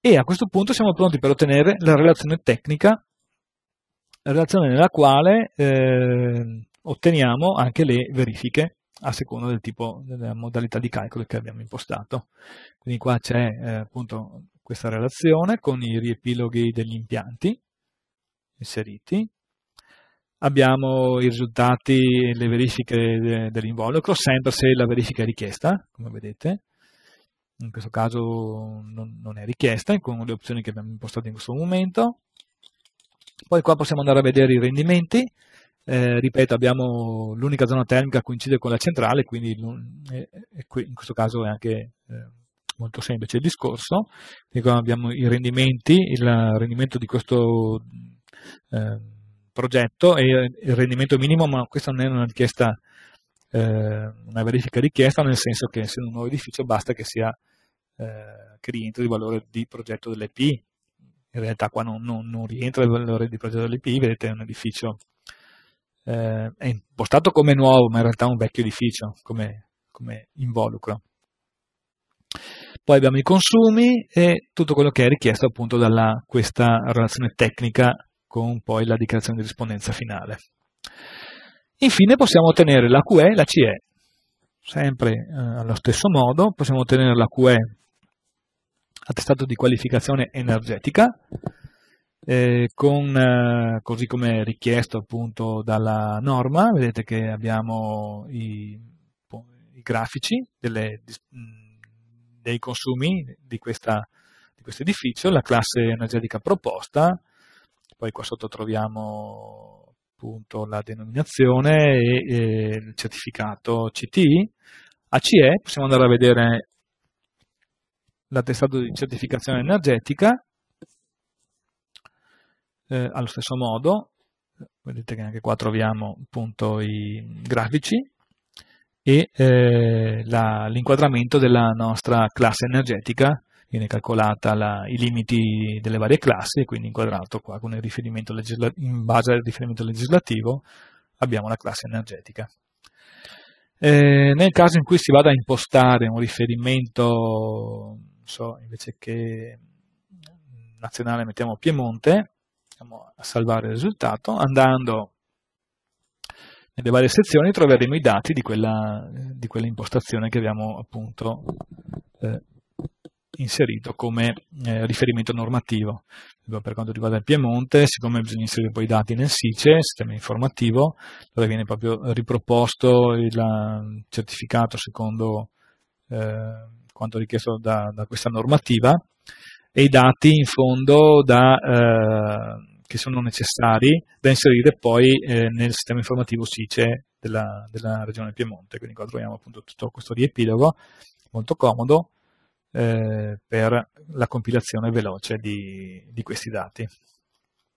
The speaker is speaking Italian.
e a questo punto siamo pronti per ottenere la relazione tecnica, relazione nella quale eh, otteniamo anche le verifiche a seconda del tipo, della modalità di calcolo che abbiamo impostato. Quindi qua c'è eh, appunto questa relazione con i riepiloghi degli impianti inseriti, abbiamo i risultati e le verifiche dell'involucro, sempre se la verifica è richiesta, come vedete, in questo caso non, non è richiesta con le opzioni che abbiamo impostato in questo momento. Poi qua possiamo andare a vedere i rendimenti, eh, ripeto abbiamo l'unica zona termica che coincide con la centrale, quindi in questo caso è anche eh, molto semplice il discorso, e qua abbiamo i rendimenti, il rendimento di questo eh, progetto e il rendimento minimo, ma questa non è una richiesta, eh, una verifica richiesta, nel senso che se un nuovo edificio basta che sia eh, che rientra il valore di progetto dell'EP. In realtà qua non, non, non rientra il valore di progetto dell'EP, vedete è un edificio, eh, è impostato come nuovo, ma in realtà è un vecchio edificio, come, come involucro. Poi abbiamo i consumi e tutto quello che è richiesto appunto da questa relazione tecnica con poi la dichiarazione di rispondenza finale. Infine possiamo ottenere la QE e la CE. Sempre eh, allo stesso modo possiamo ottenere la QE attestato di qualificazione energetica, eh, con, eh, così come richiesto appunto dalla norma, vedete che abbiamo i, i grafici delle, mm, dei consumi di, questa, di questo edificio, la classe energetica proposta, poi qua sotto troviamo appunto la denominazione e, e eh, il certificato CTI, ACE, possiamo andare a vedere l'attestato di certificazione energetica, eh, allo stesso modo, vedete che anche qua troviamo appunto i grafici, e eh, l'inquadramento della nostra classe energetica, viene calcolata la, i limiti delle varie classi, quindi inquadrato qua con il riferimento in base al riferimento legislativo abbiamo la classe energetica. Eh, nel caso in cui si vada a impostare un riferimento so, invece che mm, nazionale mettiamo Piemonte, andiamo a salvare il risultato, andando nelle varie sezioni troveremo i dati di quella, di quella impostazione che abbiamo appunto eh, inserito come eh, riferimento normativo. Per quanto riguarda il Piemonte, siccome bisogna inserire poi i dati nel SICE, sistema informativo, dove viene proprio riproposto il mm, certificato secondo eh, quanto richiesto da, da questa normativa, e i dati in fondo da, eh, che sono necessari da inserire poi eh, nel sistema informativo SICE della, della, regione Piemonte. Quindi qua troviamo appunto tutto questo riepilogo molto comodo eh, per la compilazione veloce di, di questi dati.